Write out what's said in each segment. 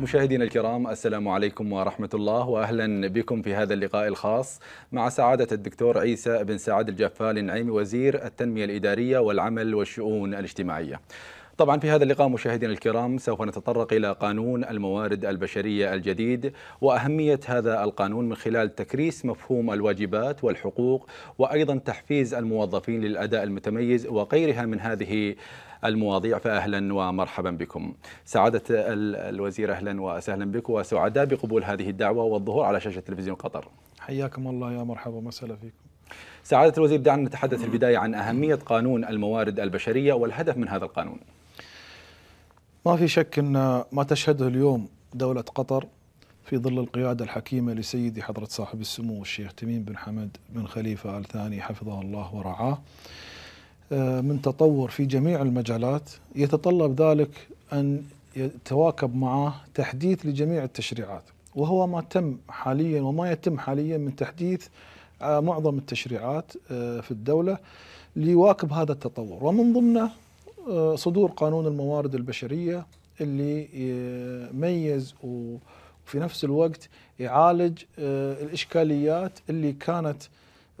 مشاهدينا الكرام السلام عليكم ورحمة الله وأهلا بكم في هذا اللقاء الخاص مع سعادة الدكتور عيسى بن سعد الجفال النعيمي وزير التنمية الإدارية والعمل والشؤون الاجتماعية طبعا في هذا اللقاء مشاهدينا الكرام سوف نتطرق الى قانون الموارد البشريه الجديد واهميه هذا القانون من خلال تكريس مفهوم الواجبات والحقوق وايضا تحفيز الموظفين للاداء المتميز وغيرها من هذه المواضيع فأهلا ومرحبا بكم سعادة الوزير أهلا وسهلا بك وسعداء بقبول هذه الدعوة والظهور على شاشة تلفزيون قطر حياكم الله يا مرحبا ومسهلا فيكم سعادة الوزير دعنا نتحدث في البداية عن أهمية قانون الموارد البشرية والهدف من هذا القانون ما في شك أن ما تشهده اليوم دولة قطر في ظل القيادة الحكيمة لسيدي حضرة صاحب السمو الشيخ تميم بن حمد بن خليفة آل ثاني حفظه الله ورعاه آه، من تطور في جميع المجالات يتطلب ذلك أن يتواكب معه تحديث لجميع التشريعات وهو ما تم حاليا وما يتم حاليا من تحديث معظم التشريعات آه، في الدولة ليواكب هذا التطور ومن ضمنه آه، صدور قانون الموارد البشرية اللي ميز وفي نفس الوقت يعالج الإشكاليات اللي كانت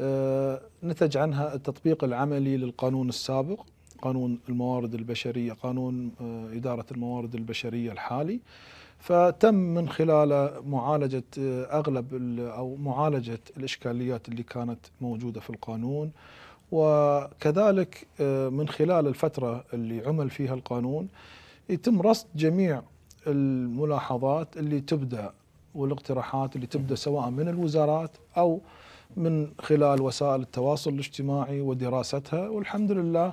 آه، نتج عنها التطبيق العملي للقانون السابق قانون الموارد البشرية قانون آه، إدارة الموارد البشرية الحالي فتم من خلاله معالجة آه، أغلب أو معالجة الإشكاليات اللي كانت موجودة في القانون وكذلك من خلال الفترة اللي عمل فيها القانون يتم رصد جميع الملاحظات اللي تبدأ والاقتراحات اللي تبدأ سواء من الوزارات أو من خلال وسائل التواصل الاجتماعي ودراستها والحمد لله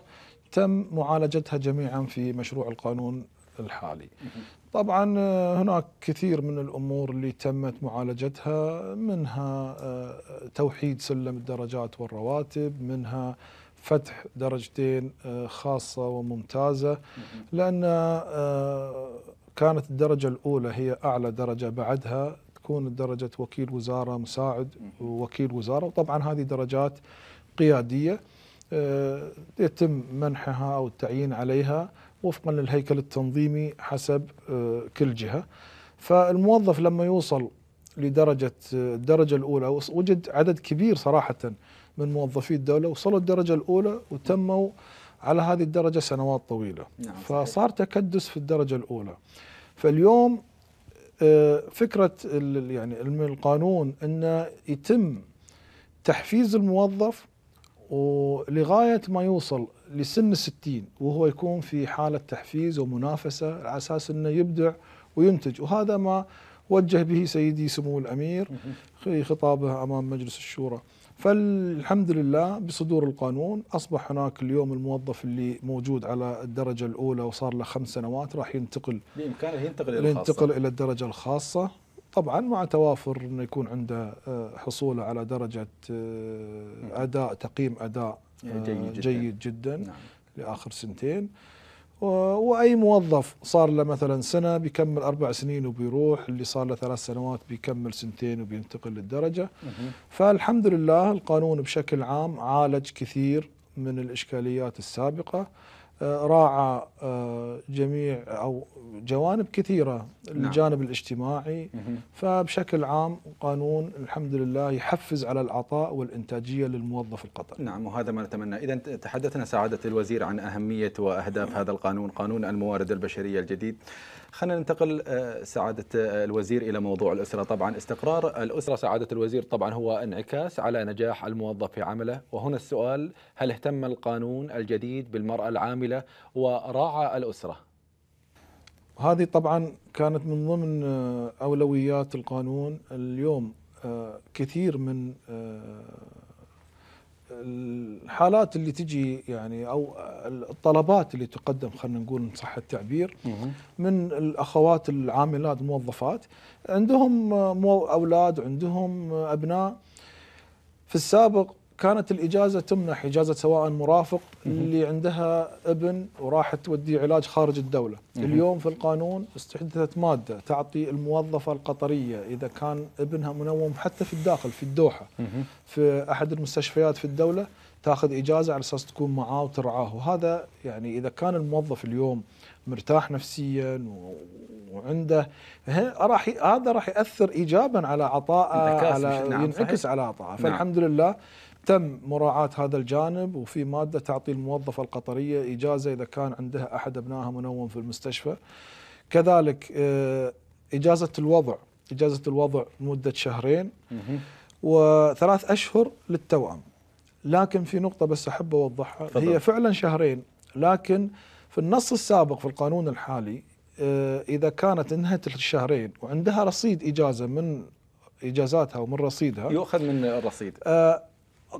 تم معالجتها جميعا في مشروع القانون الحالي طبعا آه، هناك كثير من الامور اللي تمت معالجتها منها آه، توحيد سلم الدرجات والرواتب منها فتح درجتين آه، خاصه وممتازه لان كانت الدرجه الاولى هي اعلى درجه بعدها تكون درجة وكيل وزارة مساعد وكيل وزارة وطبعا هذه درجات قيادية آه، يتم منحها أو التعيين عليها وفقا للهيكل التنظيمي حسب آه، كل جهة فالموظف لما يوصل لدرجة آه، الدرجة الأولى وجد عدد كبير صراحة من موظفي الدولة وصلوا الدرجة الأولى وتموا على هذه الدرجة سنوات طويلة نعم فصار تكدس في الدرجة الأولى فاليوم آه، فكره يعني القانون انه يتم تحفيز الموظف ولغايه ما يوصل لسن الستين وهو يكون في حاله تحفيز ومنافسه على اساس انه يبدع وينتج وهذا ما وجه به سيدي سمو الامير في خطابه امام مجلس الشورى. فالحمد لله بصدور القانون اصبح هناك اليوم الموظف اللي موجود على الدرجه الاولى وصار له خمس سنوات راح ينتقل بامكانه ينتقل الى الخاصه ينتقل الى الدرجه الخاصه طبعا مع توافر انه يكون عنده آه، حصوله على درجه آه، اداء تقييم اداء يعني جيد آه، جدا, جيد جدا نعم. لاخر سنتين واي موظف صار له مثلا سنه بيكمل اربع سنين وبيروح اللي صار له ثلاث سنوات بيكمل سنتين وبينتقل للدرجه فالحمد لله القانون بشكل عام عالج كثير من الاشكاليات السابقه آه، راعى آه، جميع او جوانب كثيره نعم. الجانب الاجتماعي فبشكل عام قانون الحمد لله يحفز على العطاء والانتاجيه للموظف القطري. نعم وهذا ما نتمنى، اذا تحدثنا سعاده الوزير عن اهميه واهداف هذا القانون، قانون الموارد البشريه الجديد. خلينا ننتقل آه، سعادة آه، الوزير إلى موضوع الأسرة طبعا استقرار الأسرة سعادة الوزير طبعا هو انعكاس على نجاح الموظف في عمله وهنا السؤال هل اهتم القانون الجديد بالمرأة العاملة وراعى الأسرة هذه طبعا كانت من ضمن آه، أولويات القانون اليوم كثير من الحالات اللي تجي يعني او الطلبات اللي تقدم خلينا نقول ان صح التعبير من الاخوات العاملات الموظفات عندهم اولاد عندهم ابناء في السابق كانت الاجازه تمنح اجازه سواء مرافق اللي عندها ابن وراح توديه علاج خارج الدوله، اليوم في القانون استحدثت ماده تعطي الموظفه القطريه اذا كان ابنها منوم حتى في الداخل في الدوحه في احد المستشفيات في الدوله تاخذ اجازه على اساس تكون معاه وترعاه، وهذا يعني اذا كان الموظف اليوم مرتاح نفسيا وعنده راح هذا راح ياثر ايجابا على عطائه على نعم، ينعكس على عطائه، نعم. فالحمد لله تم مراعاة هذا الجانب وفي مادة تعطي الموظفة القطرية إجازة إذا كان عندها أحد أبنائها منوم في المستشفى كذلك آه، إجازة الوضع إجازة الوضع مدة شهرين وثلاث أشهر للتوأم لكن في نقطة بس أحب أوضحها هي فعلا شهرين لكن في النص السابق في القانون الحالي آه، إذا كانت انهت الشهرين وعندها رصيد إجازة من إجازاتها ومن رصيدها يؤخذ من الرصيد آه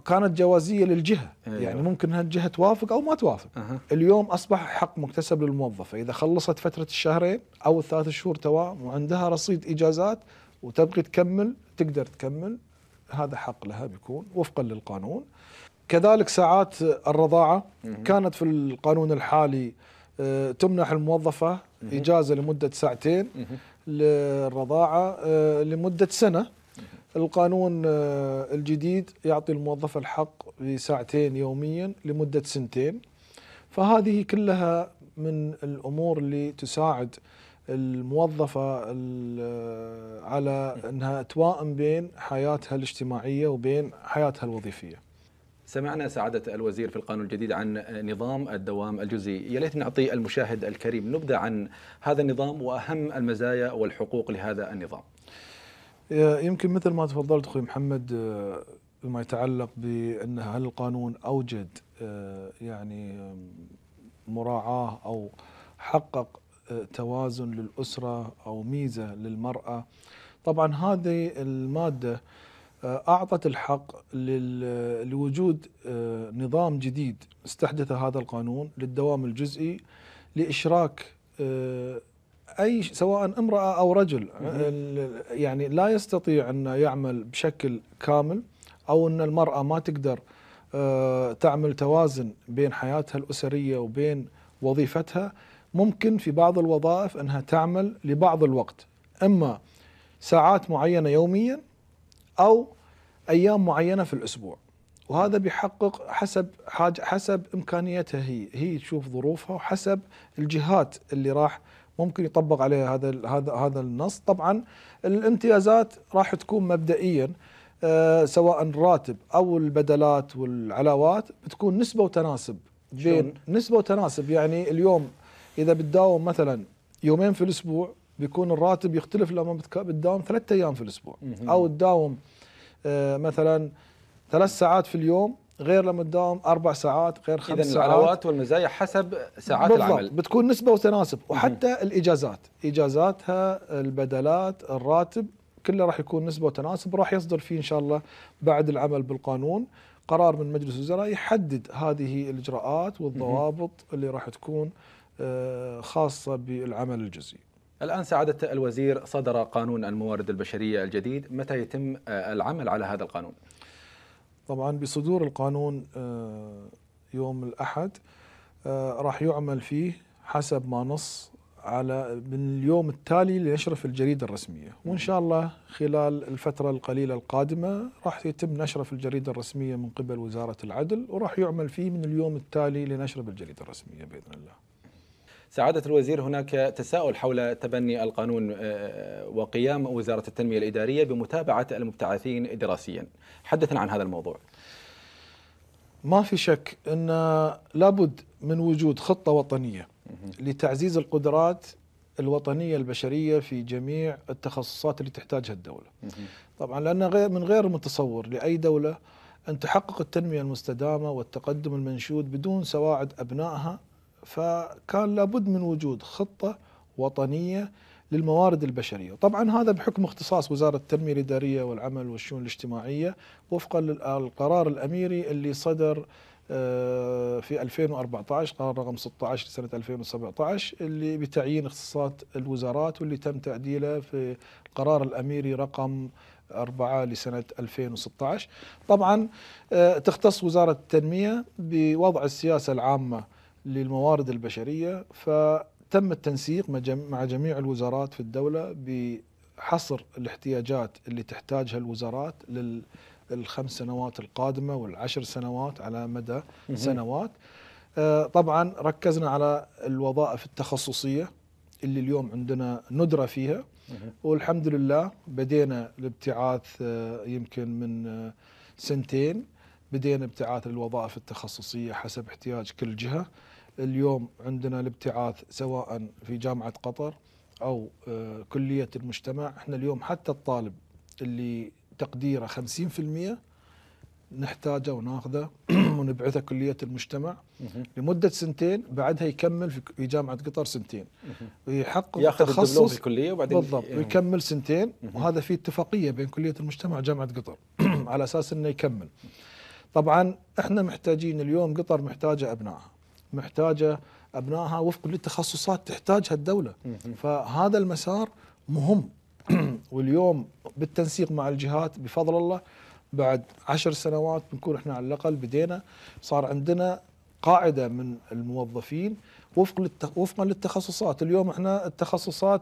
كانت جوازيه للجهه أيوة. يعني ممكن هالجهه توافق او ما توافق أه. اليوم اصبح حق مكتسب للموظفه اذا خلصت فتره الشهرين او الثلاث شهور توام وعندها رصيد اجازات وتبغي تكمل تقدر تكمل هذا حق لها بيكون وفقا للقانون كذلك ساعات الرضاعه أه. كانت في القانون الحالي آه، تمنح الموظفه اجازه لمده ساعتين للرضاعه آه، لمده سنه القانون آه، الجديد يعطي الموظف الحق بساعتين يوميا لمدة سنتين فهذه كلها من الأمور اللي تساعد الموظفة آه، على أنها توائم بين حياتها الاجتماعية وبين حياتها الوظيفية سمعنا سعادة الوزير في القانون الجديد عن نظام الدوام الجزئي يا ليت نعطي المشاهد الكريم نبذة عن هذا النظام وأهم المزايا والحقوق لهذا النظام آه، يمكن مثل ما تفضلت اخوي محمد بما آه، يتعلق بان هل القانون اوجد آه، يعني مراعاه او حقق توازن للاسره او ميزه للمراه طبعا هذه الماده اعطت الحق لوجود نظام جديد استحدث هذا القانون للدوام الجزئي لاشراك اي سواء امراه او رجل آه، يعني لا يستطيع انه يعمل بشكل كامل او ان المراه ما تقدر آه، تعمل توازن بين حياتها الاسريه وبين وظيفتها ممكن في بعض الوظائف انها تعمل لبعض الوقت اما ساعات معينه يوميا او ايام معينه في الاسبوع وهذا بيحقق حسب حاجة حسب امكانيتها هي هي تشوف ظروفها وحسب الجهات اللي راح ممكن يطبق عليها هذا هذا هذا النص طبعا الامتيازات راح تكون مبدئيا آه، سواء الراتب او البدلات والعلاوات بتكون نسبه وتناسب بين نسبه وتناسب يعني اليوم اذا بتداوم مثلا يومين في الاسبوع بيكون الراتب يختلف لما بتداوم ثلاثة ايام في الاسبوع او تداوم آه، مثلا ثلاث ساعات في اليوم غير لما تداوم اربع ساعات غير خمس ساعات اذا العلاوات والمزايا حسب ساعات بالضبط. العمل بتكون نسبه وتناسب وحتى مم. الاجازات اجازاتها البدلات الراتب كله راح يكون نسبه وتناسب راح يصدر فيه ان شاء الله بعد العمل بالقانون قرار من مجلس الوزراء يحدد هذه الاجراءات والضوابط اللي راح تكون آه، خاصه بالعمل الجزئي الآن سعادة الوزير صدر قانون الموارد البشرية الجديد متى يتم آه، العمل على هذا القانون؟ طبعا بصدور القانون آه، يوم الأحد آه، راح يعمل فيه حسب ما نص على من اليوم التالي لنشره في الجريدة الرسمية وإن شاء الله خلال الفترة القليلة القادمة راح يتم نشره في الجريدة الرسمية من قبل وزارة العدل وراح يعمل فيه من اليوم التالي لنشره الجريده الرسمية بإذن الله سعادة الوزير هناك تساؤل حول تبني القانون آه، وقيام وزارة التنمية الإدارية بمتابعة المبتعثين دراسيا حدثنا عن هذا الموضوع ما في شك أن لابد من وجود خطة وطنية لتعزيز القدرات الوطنية البشرية في جميع التخصصات اللي تحتاجها الدولة طبعا لأن غير من غير المتصور لأي دولة أن تحقق التنمية المستدامة والتقدم المنشود بدون سواعد أبنائها فكان لابد من وجود خطة وطنية للموارد البشرية طبعا هذا بحكم اختصاص وزارة التنمية الإدارية والعمل والشؤون الاجتماعية وفقا للقرار الأميري اللي صدر آه، في 2014 قرار رقم 16 لسنة 2017 اللي بتعيين اختصاصات الوزارات واللي تم تعديله في القرار الأميري رقم أربعة لسنة 2016 طبعا آه، تختص وزارة التنمية بوضع السياسة العامة للموارد البشرية فتم التنسيق مع جميع الوزارات في الدولة بحصر الاحتياجات اللي تحتاجها الوزارات للخمس سنوات القادمة والعشر سنوات على مدى سنوات آه، طبعا ركزنا على الوظائف التخصصية اللي اليوم عندنا ندرة فيها والحمد لله بدينا الابتعاث آه، يمكن من آه، سنتين بدينا ابتعاث الوظائف التخصصية حسب احتياج كل جهة اليوم عندنا الابتعاث سواء في جامعة قطر أو آه، كلية المجتمع احنا اليوم حتى الطالب اللي تقديره 50% نحتاجه وناخذه ونبعثه كلية المجتمع لمدة سنتين بعدها يكمل في جامعة قطر سنتين ويحقق ياخذ الدبلوم في الكلية وبعدين بالضبط يعني. ويكمل سنتين وهذا في اتفاقية بين كلية المجتمع وجامعة قطر على أساس أنه يكمل طبعا احنا محتاجين اليوم قطر محتاجة أبنائها محتاجه ابنائها وفق للتخصصات تحتاجها الدوله فهذا المسار مهم واليوم بالتنسيق مع الجهات بفضل الله بعد عشر سنوات بنكون احنا على الاقل بدينا صار عندنا قاعده من الموظفين وفق وفقا للتخصصات اليوم احنا التخصصات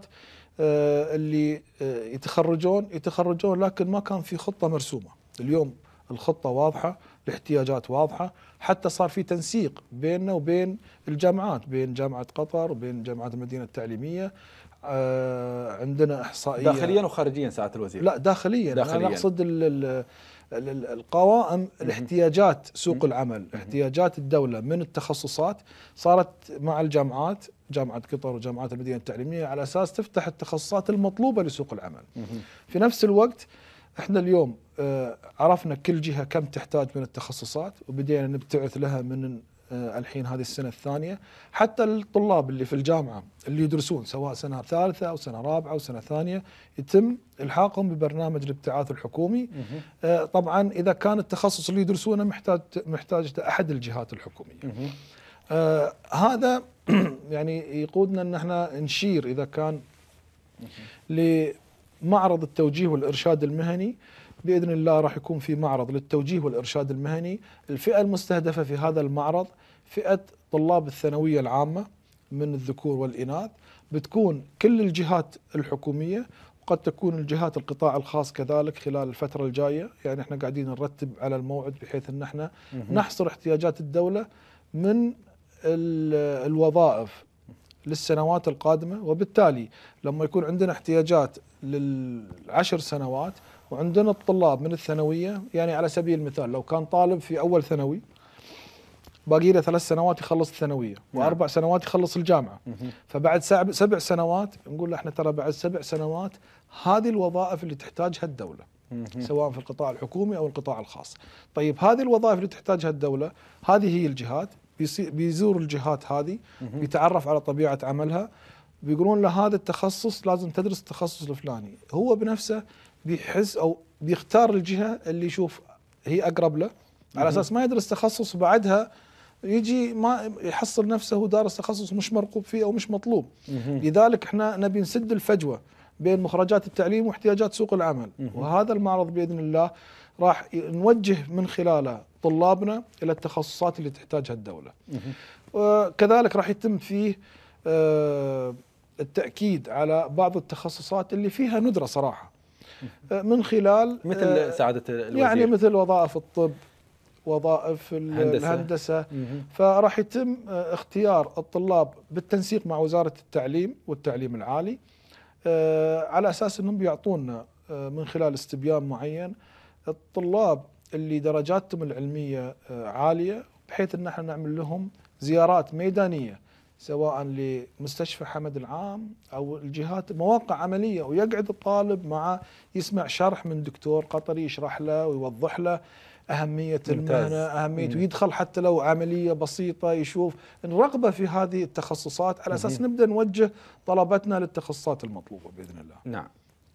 آه، اللي آه، يتخرجون يتخرجون لكن ما كان في خطه مرسومه اليوم الخطه واضحه الاحتياجات واضحه حتى صار في تنسيق بيننا وبين الجامعات بين جامعه قطر وبين جامعه المدينه التعليميه آه، عندنا احصائيه داخليا وخارجيا ساعه الوزير لا داخليا, داخليا. انا اقصد القوائم الاحتياجات سوق العمل احتياجات الدولة من التخصصات صارت مع الجامعات جامعة قطر وجامعات المدينة التعليمية على أساس تفتح التخصصات المطلوبة لسوق العمل في نفس الوقت احنا اليوم آه، عرفنا كل جهه كم تحتاج من التخصصات وبدينا نبتعث لها من آه، الحين هذه السنه الثانيه حتى الطلاب اللي في الجامعه اللي يدرسون سواء سنه ثالثه او سنه رابعه او سنه ثانيه يتم الحاقهم ببرنامج الابتعاث الحكومي آه، طبعا اذا كان التخصص اللي يدرسونه محتاج محتاج احد الجهات الحكوميه آه هذا يعني يقودنا ان احنا نشير اذا كان معرض التوجيه والإرشاد المهني بإذن الله راح يكون في معرض للتوجيه والإرشاد المهني الفئة المستهدفة في هذا المعرض فئة طلاب الثانوية العامة من الذكور والإناث بتكون كل الجهات الحكومية وقد تكون الجهات القطاع الخاص كذلك خلال الفترة الجاية يعني احنا قاعدين نرتب على الموعد بحيث ان احنا نحصر احتياجات الدولة من الوظائف للسنوات القادمة وبالتالي لما يكون عندنا احتياجات للعشر سنوات وعندنا الطلاب من الثانويه يعني على سبيل المثال لو كان طالب في اول ثانوي باقي له ثلاث سنوات يخلص الثانويه نعم. واربع سنوات يخلص الجامعه فبعد سبع سنوات نقول له احنا ترى بعد سبع سنوات هذه الوظائف اللي تحتاجها الدوله سواء في القطاع الحكومي او القطاع الخاص. طيب هذه الوظائف اللي تحتاجها الدوله هذه هي الجهات بيزور الجهات هذه بيتعرف على طبيعه عملها بيقولون له هذا التخصص لازم تدرس التخصص الفلاني هو بنفسه بيحس او بيختار الجهه اللي يشوف هي اقرب له على اساس ما يدرس تخصص وبعدها يجي ما يحصل نفسه دارس تخصص مش مرغوب فيه او مش مطلوب لذلك احنا نبي نسد الفجوه بين مخرجات التعليم واحتياجات سوق العمل وهذا المعرض باذن الله راح نوجه من خلاله طلابنا الى التخصصات اللي تحتاجها الدوله وكذلك راح يتم فيه آه التأكيد على بعض التخصصات اللي فيها ندرة صراحة أه، من خلال مثل أه، سعادة الوزير يعني مثل وظائف الطب وظائف الهندسة, الهندسة فراح يتم أه، اختيار الطلاب بالتنسيق مع وزارة التعليم والتعليم العالي على أساس أنهم بيعطونا من خلال استبيان معين الطلاب اللي درجاتهم العلمية عالية بحيث أن احنا نعمل لهم زيارات ميدانية سواء لمستشفى حمد العام او الجهات مواقع عمليه ويقعد الطالب مع يسمع شرح من دكتور قطري يشرح له ويوضح له اهميه المهنه اهميه ويدخل حتى لو عمليه بسيطه يشوف الرغبه في هذه التخصصات على اساس نبدا نوجه طلبتنا للتخصصات المطلوبه باذن الله. نعم.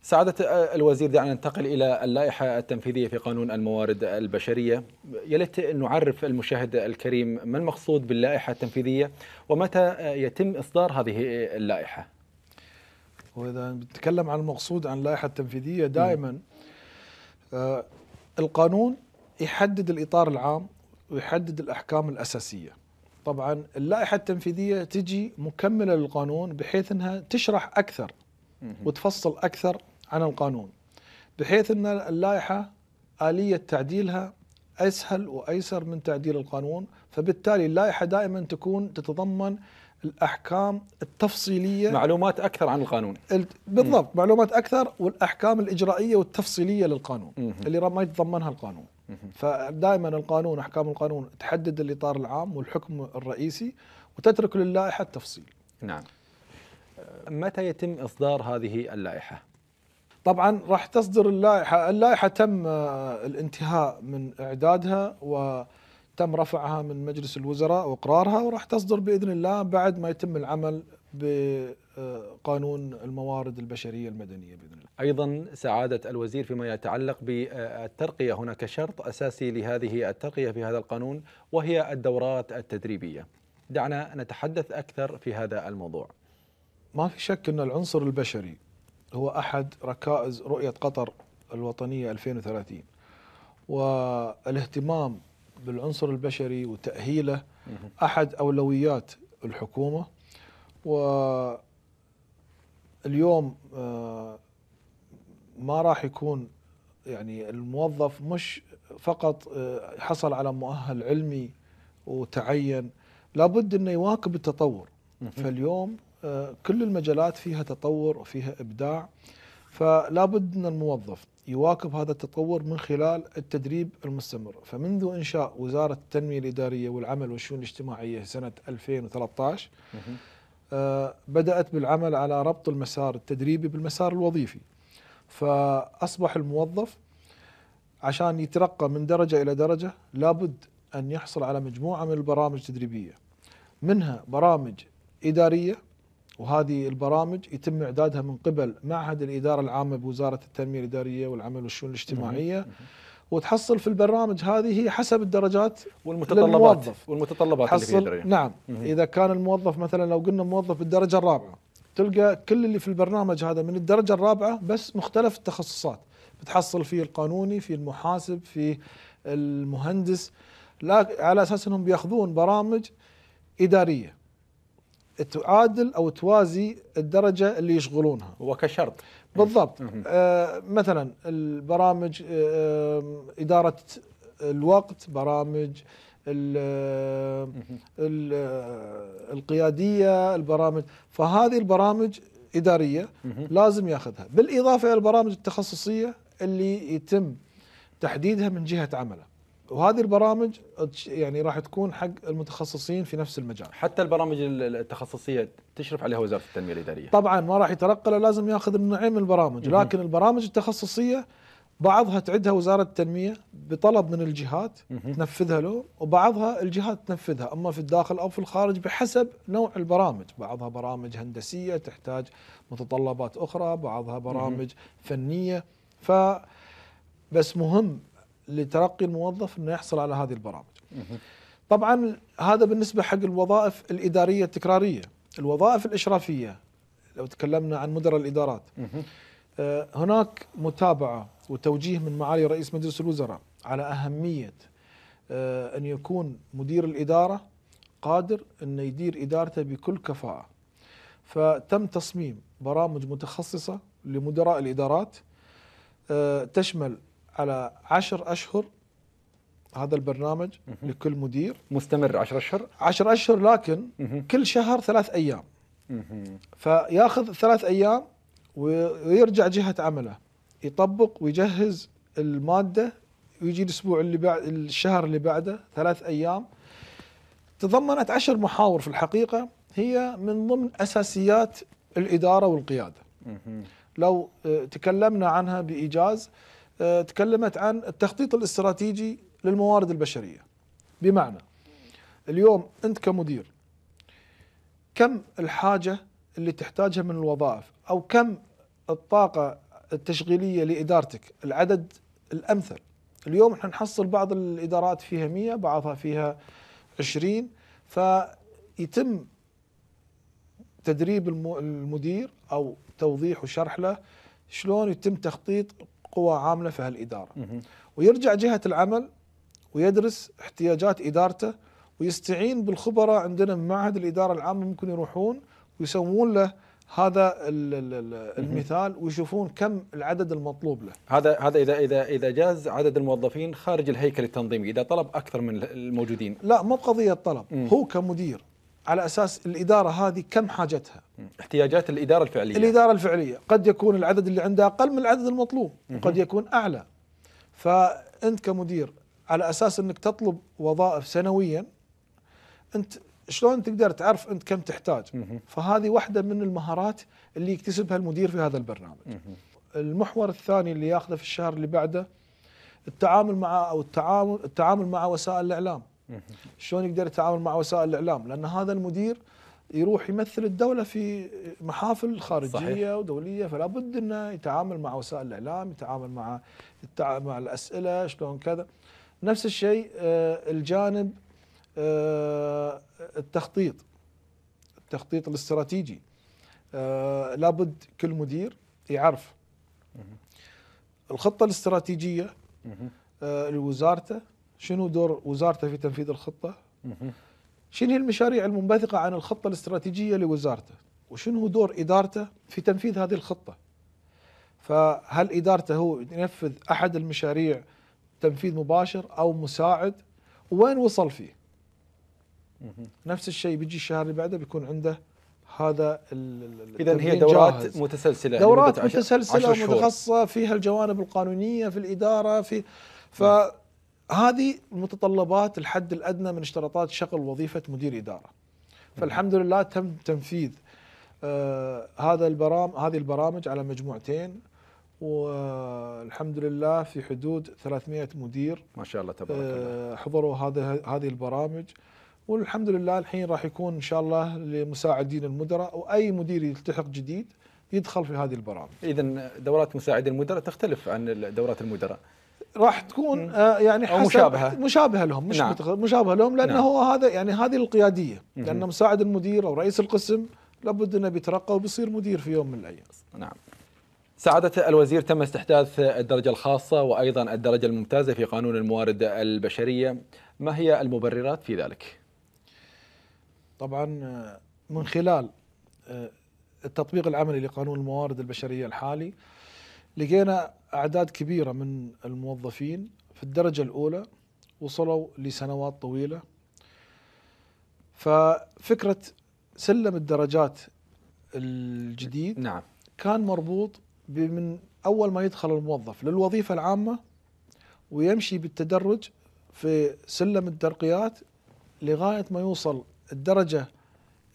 سعادة آه، الوزير دعنا ننتقل إلى اللائحة التنفيذية في قانون الموارد البشرية يا ليت أن نعرف المشاهد الكريم ما المقصود باللائحة التنفيذية ومتى آه، يتم إصدار هذه اللائحة وإذا بنتكلم عن المقصود عن اللائحة التنفيذية دائما آه القانون يحدد الإطار العام ويحدد الأحكام الأساسية طبعا اللائحة التنفيذية تجي مكملة للقانون بحيث أنها تشرح أكثر وتفصل اكثر عن القانون بحيث أن اللائحة آلية تعديلها أسهل وأيسر من تعديل القانون فبالتالي اللائحة دائما تكون تتضمن الأحكام التفصيلية معلومات أكثر عن القانون بالضبط م. معلومات أكثر والأحكام الإجرائية والتفصيلية للقانون م. اللي ما يتضمنها القانون فدائما القانون أحكام القانون تحدد الإطار العام والحكم الرئيسي وتترك للائحة التفصيل نعم متى يتم إصدار هذه اللائحة؟ طبعا راح تصدر اللائحه، اللائحه تم آه، الانتهاء من اعدادها وتم رفعها من مجلس الوزراء واقرارها وراح تصدر باذن الله بعد ما يتم العمل بقانون آه، الموارد البشريه المدنيه باذن الله. ايضا سعاده الوزير فيما يتعلق بالترقيه هناك شرط اساسي لهذه الترقيه في هذا القانون وهي الدورات التدريبيه. دعنا نتحدث اكثر في هذا الموضوع. ما في شك ان العنصر البشري هو أحد ركائز رؤية قطر الوطنية 2030 والاهتمام بالعنصر البشري وتأهيله أحد أولويات الحكومة واليوم آه، ما راح يكون يعني الموظف مش فقط آه، حصل على مؤهل علمي وتعين لابد انه يواكب التطور فاليوم آه، كل المجالات فيها تطور وفيها ابداع فلا بد ان الموظف يواكب هذا التطور من خلال التدريب المستمر فمنذ انشاء وزاره التنميه الاداريه والعمل والشؤون الاجتماعيه سنه 2013 آه، بدات بالعمل على ربط المسار التدريبي بالمسار الوظيفي فاصبح الموظف عشان يترقى من درجه الى درجه لابد ان يحصل على مجموعه من البرامج التدريبيه منها برامج اداريه وهذه البرامج يتم إعدادها من قبل معهد الإدارة العامة بوزارة التنمية الإدارية والعمل والشؤون الاجتماعية وتحصل في البرامج هذه حسب الدرجات والمتطلبات والمتطلبات تحصل اللي في نعم مم. اذا كان الموظف مثلا لو قلنا موظف بالدرجه الرابعه تلقى كل اللي في البرنامج هذا من الدرجه الرابعه بس مختلف التخصصات بتحصل فيه القانوني في المحاسب في المهندس لا على اساس انهم بياخذون برامج اداريه تعادل او توازي الدرجه اللي يشغلونها وكشرط بالضبط آه مثلا البرامج آه اداره الوقت برامج الـ آه، الـ آه، القياديه البرامج فهذه البرامج اداريه لازم ياخذها بالاضافه الى البرامج التخصصيه اللي يتم تحديدها من جهه عمله وهذه البرامج يعني راح تكون حق المتخصصين في نفس المجال حتى البرامج التخصصيه تشرف عليها وزاره التنميه الاداريه طبعا ما راح يترقى لازم ياخذ من نوعين من البرامج لكن البرامج التخصصيه بعضها تعدها وزاره التنميه بطلب من الجهات تنفذها له وبعضها الجهات تنفذها اما في الداخل او في الخارج بحسب نوع البرامج، بعضها برامج هندسيه تحتاج متطلبات اخرى، بعضها برامج فنيه ف بس مهم لترقي الموظف انه يحصل على هذه البرامج. طبعا هذا بالنسبه حق الوظائف الاداريه التكراريه، الوظائف الاشرافيه لو تكلمنا عن مدراء الادارات آه، هناك متابعه وتوجيه من معالي رئيس مجلس الوزراء على اهميه آه، ان يكون مدير الاداره قادر انه يدير ادارته بكل كفاءه. فتم تصميم برامج متخصصه لمدراء الادارات آه، تشمل على عشر أشهر هذا البرنامج مه. لكل مدير مستمر 10 اشهر 10 اشهر لكن مه. كل شهر ثلاث ايام مه. فياخذ ثلاث ايام ويرجع جهه عمله يطبق ويجهز الماده ويجي الاسبوع اللي بعد الشهر اللي بعده ثلاث ايام تضمنت عشر محاور في الحقيقه هي من ضمن اساسيات الاداره والقياده لو آه، تكلمنا عنها بايجاز آه، تكلمت عن التخطيط الاستراتيجي للموارد البشرية بمعنى اليوم أنت كمدير كم الحاجة اللي تحتاجها من الوظائف أو كم الطاقة التشغيلية لإدارتك العدد الأمثل اليوم احنا نحصل بعض الإدارات فيها 100 بعضها فيها 20 فيتم تدريب المدير أو توضيح وشرح له شلون يتم تخطيط قوى عامله في هالاداره ويرجع جهه العمل ويدرس احتياجات ادارته ويستعين بالخبراء عندنا من معهد الاداره العامه ممكن يروحون ويسوون له هذا المثال ويشوفون كم العدد المطلوب له. هذا هذا اذا اذا اذا جاز عدد الموظفين خارج الهيكل التنظيمي، اذا طلب اكثر من الموجودين. لا مو بقضيه طلب، هو كمدير على اساس الاداره هذه كم حاجتها؟ احتياجات الاداره الفعليه الاداره الفعليه قد يكون العدد اللي عنده اقل من العدد المطلوب وقد يكون اعلى فانت كمدير على اساس انك تطلب وظائف سنويا انت شلون تقدر تعرف انت كم تحتاج فهذه واحده من المهارات اللي يكتسبها المدير في هذا البرنامج المحور الثاني اللي ياخذه في الشهر اللي بعده التعامل مع او التعامل التعامل مع وسائل الاعلام شلون يقدر يتعامل مع وسائل الاعلام لان هذا المدير يروح يمثل الدولة في محافل خارجية صحيح. ودولية فلا بد أنه يتعامل مع وسائل الإعلام يتعامل مع مع الأسئلة شلون كذا نفس الشيء آه، الجانب آه، التخطيط التخطيط الاستراتيجي آه، لابد كل مدير يعرف الخطة الاستراتيجية لوزارته شنو دور وزارته في تنفيذ الخطة شنو هي المشاريع المنبثقة عن الخطة الاستراتيجية لوزارته وشنو هو دور إدارته في تنفيذ هذه الخطة فهل إدارته هو ينفذ أحد المشاريع تنفيذ مباشر أو مساعد وين وصل فيه نفس الشيء بيجي الشهر اللي بعده بيكون عنده هذا اذا هي دورات جاهز. متسلسله دورات متسلسله متخصصه فيها الجوانب القانونيه في الاداره في نعم. ف هذه متطلبات الحد الادنى من اشتراطات شغل وظيفه مدير اداره. فالحمد لله تم تنفيذ آه هذا البرامج هذه البرامج على مجموعتين والحمد لله في حدود 300 مدير ما شاء الله تبارك آه، الله حضروا هذه هذه البرامج والحمد لله الحين راح يكون ان شاء الله لمساعدين المدراء واي مدير يلتحق جديد يدخل في هذه البرامج. اذا دورات مساعدين المدراء تختلف عن دورات المدراء. راح تكون آه، يعني حسب مشابهه مشابهه لهم مش نعم. مشابهه لهم لانه نعم. هو هذا يعني هذه القياديه لانه مساعد المدير او رئيس القسم لابد انه بيترقى وبيصير مدير في يوم من الايام نعم سعادة الوزير تم استحداث الدرجة الخاصة وأيضا الدرجة الممتازة في قانون الموارد البشرية ما هي المبررات في ذلك؟ طبعا آه، من خلال آه، التطبيق العملي لقانون الموارد البشرية الحالي لقينا اعداد كبيره من الموظفين في الدرجه الاولى وصلوا لسنوات طويله ففكره سلم الدرجات الجديد نعم كان مربوط من اول ما يدخل الموظف للوظيفه العامه ويمشي بالتدرج في سلم الترقيات لغايه ما يوصل الدرجه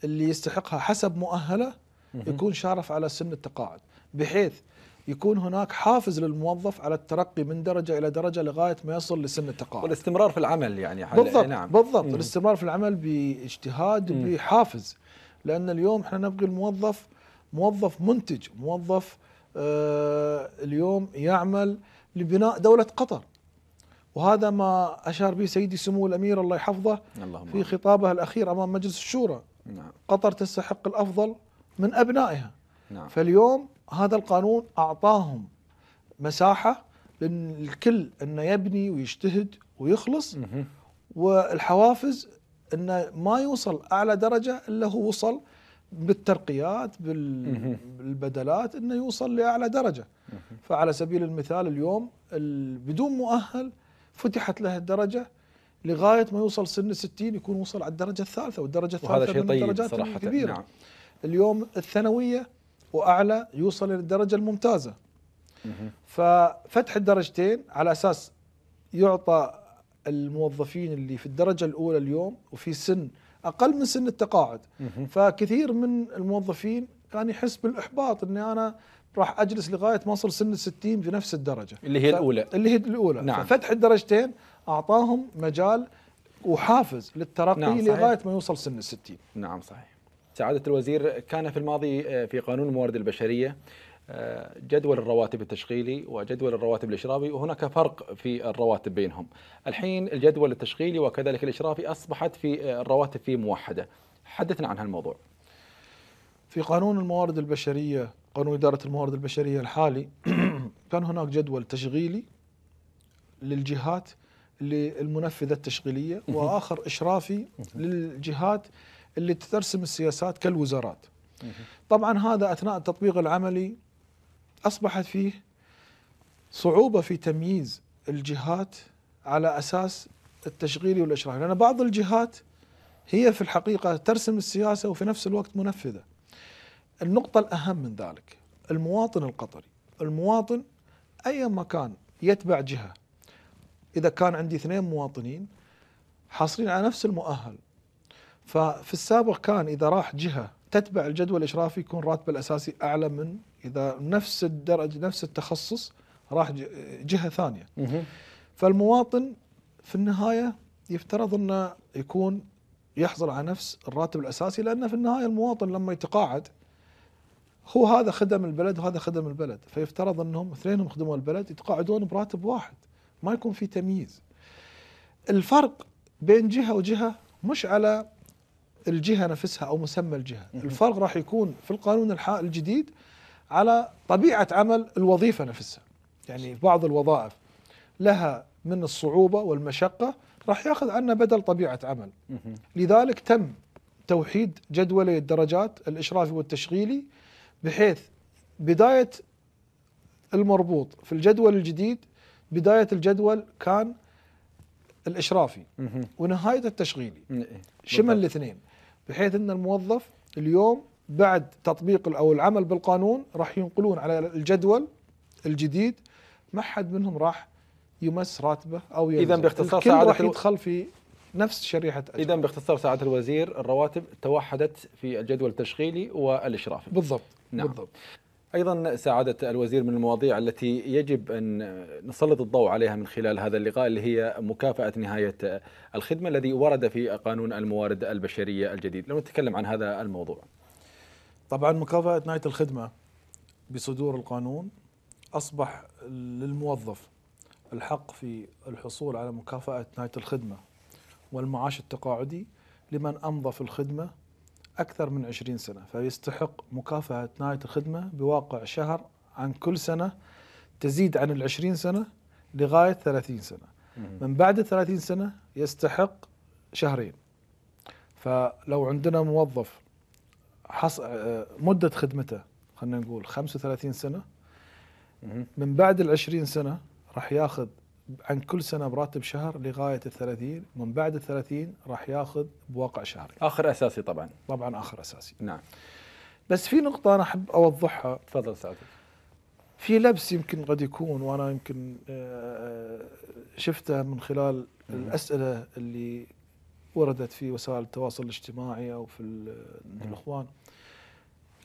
اللي يستحقها حسب مؤهله يكون شارف على سن التقاعد بحيث يكون هناك حافز للموظف على الترقي من درجه الى درجه لغايه ما يصل لسن التقاعد. والاستمرار في العمل يعني حل... بالضبط إيه، نعم بالضبط مم. الاستمرار في العمل باجتهاد بحافز لان اليوم احنا نبقي الموظف موظف منتج، موظف آه اليوم يعمل لبناء دوله قطر. وهذا ما اشار به سيدي سمو الامير الله يحفظه اللهم في خطابه الاخير امام مجلس الشورى. نعم. قطر تستحق الافضل من ابنائها. نعم. فاليوم هذا القانون اعطاهم مساحه للكل انه يبني ويجتهد ويخلص والحوافز انه ما يوصل اعلى درجه الا هو وصل بالترقيات بالبدلات انه يوصل لاعلى درجه فعلى سبيل المثال اليوم بدون مؤهل فتحت له الدرجه لغايه ما يوصل سن 60 يكون وصل على الدرجه الثالثه والدرجه الثالثه وهذا شيء طيب صراحه كبيره نعم. اليوم الثانويه واعلى يوصل للدرجه الممتازه ففتح الدرجتين على اساس يعطى الموظفين اللي في الدرجه الاولى اليوم وفي سن اقل من سن التقاعد فكثير من الموظفين كان يحس بالاحباط اني انا راح اجلس لغايه ما اصل سن ال 60 في نفس الدرجه اللي هي ف... الاولى اللي هي الاولى نعم. ففتح الدرجتين اعطاهم مجال وحافز للترقي نعم لغايه ما يوصل سن ال 60 نعم صحيح سعادة الوزير كان في الماضي آه، في قانون الموارد البشرية آه، جدول الرواتب التشغيلي وجدول الرواتب الإشرافي وهناك فرق في الرواتب بينهم الحين الجدول التشغيلي وكذلك الإشرافي أصبحت في آه، الرواتب فيه موحدة حدثنا عن هالموضوع في قانون الموارد البشرية قانون إدارة الموارد البشرية الحالي كان هناك جدول تشغيلي للجهات للمنفذة التشغيلية وآخر إشرافي للجهات اللي ترسم السياسات كالوزارات طبعا هذا أثناء التطبيق العملي أصبحت فيه صعوبة في تمييز الجهات على أساس التشغيلي والإشرافي لأن بعض الجهات هي في الحقيقة ترسم السياسة وفي نفس الوقت منفذة النقطة الأهم من ذلك المواطن القطري المواطن أي مكان يتبع جهة إذا كان عندي اثنين مواطنين حاصلين على نفس المؤهل ففي السابق كان إذا راح جهة تتبع الجدول الإشرافي يكون راتبه الأساسي أعلى من إذا نفس الدرجة نفس التخصص راح جهة ثانية فالمواطن في النهاية يفترض أنه يكون يحصل على نفس الراتب الأساسي لأن في النهاية المواطن لما يتقاعد هو هذا خدم البلد وهذا خدم البلد فيفترض أنهم اثنينهم خدموا البلد يتقاعدون براتب واحد ما يكون في تمييز الفرق بين جهة وجهة مش على الجهة نفسها أو مسمى الجهة الفرق راح يكون في القانون الجديد على طبيعة عمل الوظيفة نفسها يعني بعض الوظائف لها من الصعوبة والمشقة راح ياخذ عنا بدل طبيعة عمل لذلك تم توحيد جدولي الدرجات الإشرافي والتشغيلي بحيث بداية المربوط في الجدول الجديد بداية الجدول كان الإشرافي ونهاية التشغيلي إيه، شمل الاثنين بحيث ان الموظف اليوم بعد تطبيق او العمل بالقانون راح ينقلون على الجدول الجديد ما حد منهم راح يمس راتبه او اذا باختصار الكل راح يدخل في نفس شريحه اذا باختصار سعاده الوزير الرواتب توحدت في الجدول التشغيلي والاشرافي بالضبط نعم. بالضبط أيضا سعادة الوزير من المواضيع التي يجب أن نسلط الضوء عليها من خلال هذا اللقاء اللي هي مكافأة نهاية الخدمة الذي ورد في قانون الموارد البشرية الجديد لو نتكلم عن هذا الموضوع طبعا مكافأة نهاية الخدمة بصدور القانون أصبح للموظف الحق في الحصول على مكافأة نهاية الخدمة والمعاش التقاعدي لمن أمضى في الخدمة أكثر من 20 سنة فيستحق مكافأة نهاية الخدمة بواقع شهر عن كل سنة تزيد عن ال 20 سنة لغاية 30 سنة من بعد 30 سنة يستحق شهرين فلو عندنا موظف حص... آه، مدة خدمته خلينا نقول 35 سنة من بعد ال 20 سنة راح ياخذ عن كل سنه براتب شهر لغايه ال 30 من بعد ال 30 راح ياخذ بواقع شهري. اخر اساسي طبعا. طبعا اخر اساسي. نعم. بس في نقطه انا احب اوضحها. تفضل استاذ. في لبس يمكن قد يكون وانا يمكن آه، آه، شفته من خلال الاسئله اللي وردت في وسائل التواصل الاجتماعي او في الاخوان.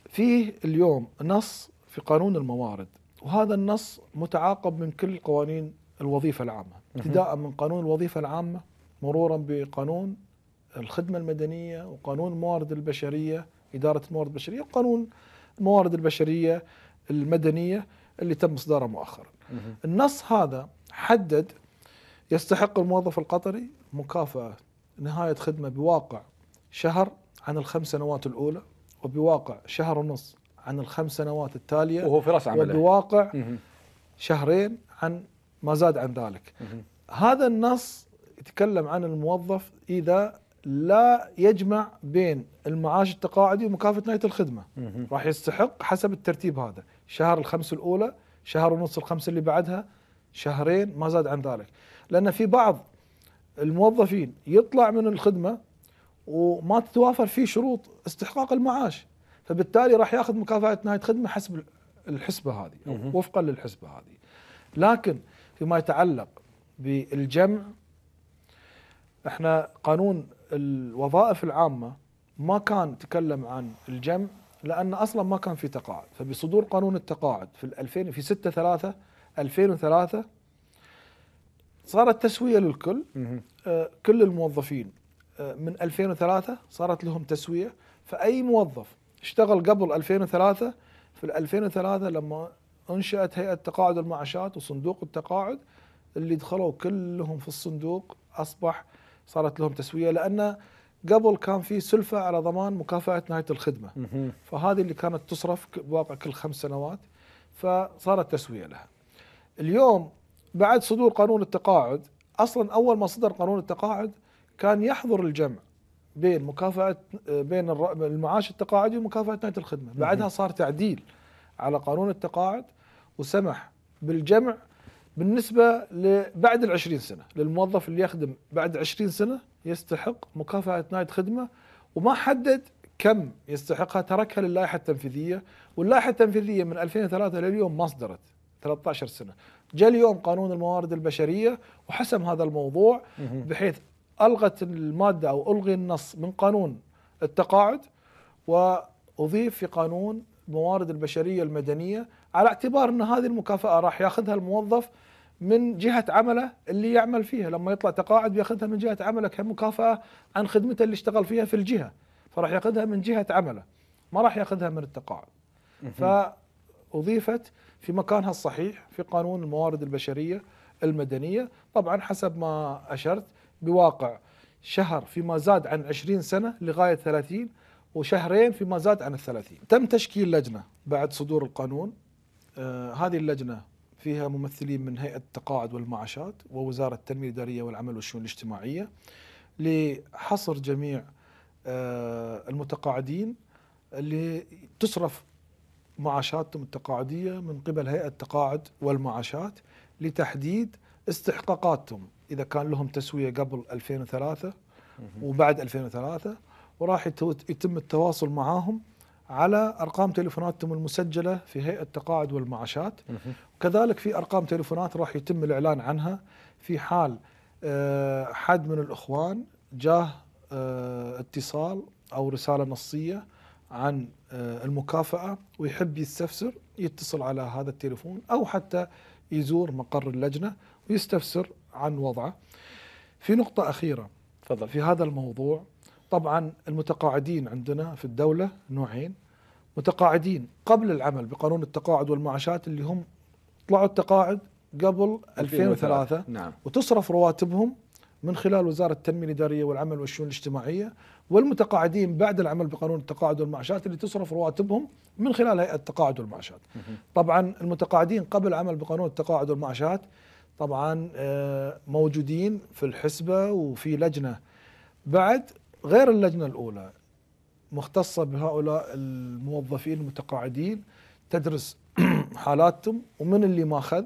فيه اليوم نص في قانون الموارد وهذا النص متعاقب من كل قوانين الوظيفة العامة ابتداء من قانون الوظيفة العامة مرورا بقانون الخدمة المدنية وقانون الموارد البشرية إدارة الموارد البشرية وقانون الموارد البشرية المدنية اللي تم إصداره مؤخرا النص هذا حدد يستحق الموظف القطري مكافأة نهاية خدمة بواقع شهر عن الخمس سنوات الأولى وبواقع شهر ونص عن الخمس سنوات التالية وهو في رأس عمله وبواقع شهرين عن ما زاد عن ذلك هذا النص يتكلم عن الموظف إذا لا يجمع بين المعاش التقاعدي ومكافأة نهاية الخدمة راح يستحق حسب الترتيب هذا شهر الخمس الأولى شهر ونص الخمس اللي بعدها شهرين ما زاد عن ذلك لأن في بعض الموظفين يطلع من الخدمة وما تتوافر فيه شروط استحقاق المعاش فبالتالي راح ياخذ مكافأة نهاية خدمة حسب الحسبة هذه وفقا للحسبة هذه لكن فيما يتعلق بالجمع احنا قانون الوظائف العامة ما كان تكلم عن الجمع لأن أصلا ما كان في تقاعد فبصدور قانون التقاعد في 2000 في 6 3 2003 صارت تسوية للكل آه، كل الموظفين آه، من 2003 صارت لهم تسوية فأي موظف اشتغل قبل 2003 في 2003 لما انشأت هيئة تقاعد المعاشات وصندوق التقاعد اللي دخلوا كلهم في الصندوق أصبح صارت لهم تسوية لأن قبل كان في سلفة على ضمان مكافأة نهاية الخدمة فهذه اللي كانت تصرف بواقع كل خمس سنوات فصارت تسوية لها اليوم بعد صدور قانون التقاعد أصلا أول ما صدر قانون التقاعد كان يحظر الجمع بين مكافأة بين المعاش التقاعدي ومكافأة نهاية الخدمة بعدها صار تعديل على قانون التقاعد وسمح بالجمع بالنسبة لبعد العشرين سنة للموظف اللي يخدم بعد عشرين سنة يستحق مكافأة نهاية خدمة وما حدد كم يستحقها تركها للائحة التنفيذية واللائحة التنفيذية من 2003 لليوم ما صدرت 13 سنة جاء اليوم قانون الموارد البشرية وحسم هذا الموضوع بحيث ألغت المادة أو ألغي النص من قانون التقاعد وأضيف في قانون الموارد البشرية المدنية على اعتبار ان هذه المكافاه راح ياخذها الموظف من جهه عمله اللي يعمل فيها لما يطلع تقاعد بياخذها من جهه عمله كمكافاه عن خدمته اللي اشتغل فيها في الجهه فراح ياخذها من جهه عمله ما راح ياخذها من التقاعد فاضيفت في مكانها الصحيح في قانون الموارد البشريه المدنيه طبعا حسب ما اشرت بواقع شهر فيما زاد عن 20 سنه لغايه 30 وشهرين فيما زاد عن الثلاثين تم تشكيل لجنة بعد صدور القانون آه، هذه اللجنه فيها ممثلين من هيئه التقاعد والمعاشات ووزاره التنميه الاداريه والعمل والشؤون الاجتماعيه لحصر جميع آه، المتقاعدين اللي تصرف معاشاتهم التقاعديه من قبل هيئه التقاعد والمعاشات لتحديد استحقاقاتهم اذا كان لهم تسويه قبل 2003 وبعد 2003 وراح يتم التواصل معاهم على ارقام تليفوناتهم المسجله في هيئه التقاعد والمعاشات وكذلك في ارقام تليفونات راح يتم الاعلان عنها في حال آه، حد من الاخوان جاه آه، اتصال او رساله نصيه عن آه، المكافاه ويحب يستفسر يتصل على هذا التليفون او حتى يزور مقر اللجنه ويستفسر عن وضعه. في نقطه اخيره تفضل في هذا الموضوع طبعا المتقاعدين عندنا في الدولة نوعين متقاعدين قبل العمل بقانون التقاعد والمعاشات اللي هم طلعوا التقاعد قبل 2003 نعم. وتصرف رواتبهم من خلال وزارة التنمية الإدارية والعمل والشؤون الاجتماعية والمتقاعدين بعد العمل بقانون التقاعد والمعاشات اللي تصرف رواتبهم من خلال هيئة التقاعد والمعاشات طبعا المتقاعدين قبل العمل بقانون التقاعد والمعاشات طبعا آه، موجودين في الحسبة وفي لجنة بعد غير اللجنة الأولى مختصة بهؤلاء الموظفين المتقاعدين تدرس حالاتهم ومن اللي ما أخذ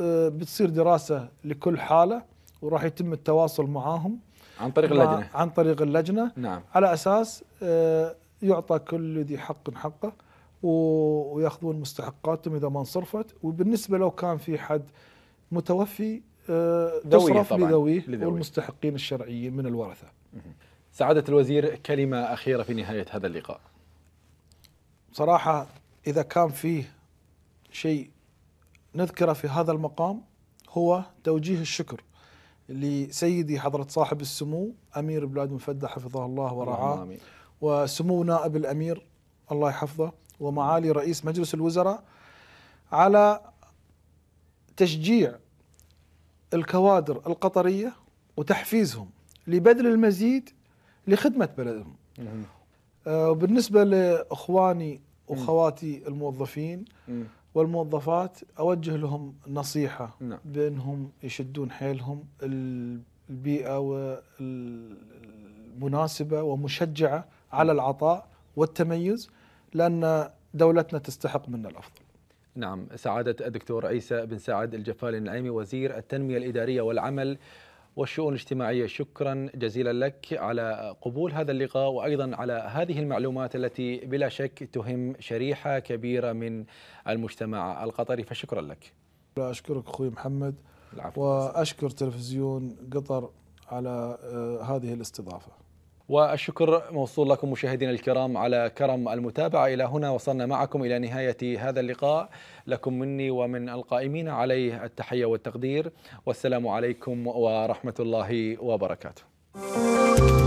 آه، بتصير دراسة لكل حالة وراح يتم التواصل معاهم عن طريق اللجنة عن طريق اللجنة نعم. على أساس آه، يعطى كل ذي حق حقه وياخذون مستحقاتهم اذا ما انصرفت وبالنسبه لو كان في حد متوفي آه، تصرف لذويه والمستحقين الشرعيين من الورثه سعادة الوزير كلمة أخيرة في نهاية هذا اللقاء صراحة إذا كان فيه شيء نذكره في هذا المقام هو توجيه الشكر لسيدي حضرة صاحب السمو أمير بلاد مفدى حفظه الله ورعاه وسمو نائب الأمير الله يحفظه ومعالي رئيس مجلس الوزراء على تشجيع الكوادر القطرية وتحفيزهم لبذل المزيد لخدمه بلدهم. آه، وبالنسبه لاخواني واخواتي الموظفين والموظفات اوجه لهم نصيحه نعم. بانهم يشدون حيلهم البيئه المناسبة ومشجعه على العطاء والتميز لان دولتنا تستحق منا الافضل. نعم سعاده الدكتور عيسى بن سعد الجفالي النعيمي وزير التنميه الاداريه والعمل والشؤون الاجتماعية شكرا جزيلا لك على قبول هذا اللقاء وأيضا على هذه المعلومات التي بلا شك تهم شريحة كبيرة من المجتمع القطري فشكرا لك أشكرك أخوي محمد وأشكر تلفزيون قطر على آه، هذه الاستضافة والشكر موصول لكم مشاهدينا الكرام على كرم المتابعة إلى هنا وصلنا معكم إلى نهاية هذا اللقاء لكم مني ومن القائمين عليه التحية والتقدير والسلام عليكم ورحمة الله وبركاته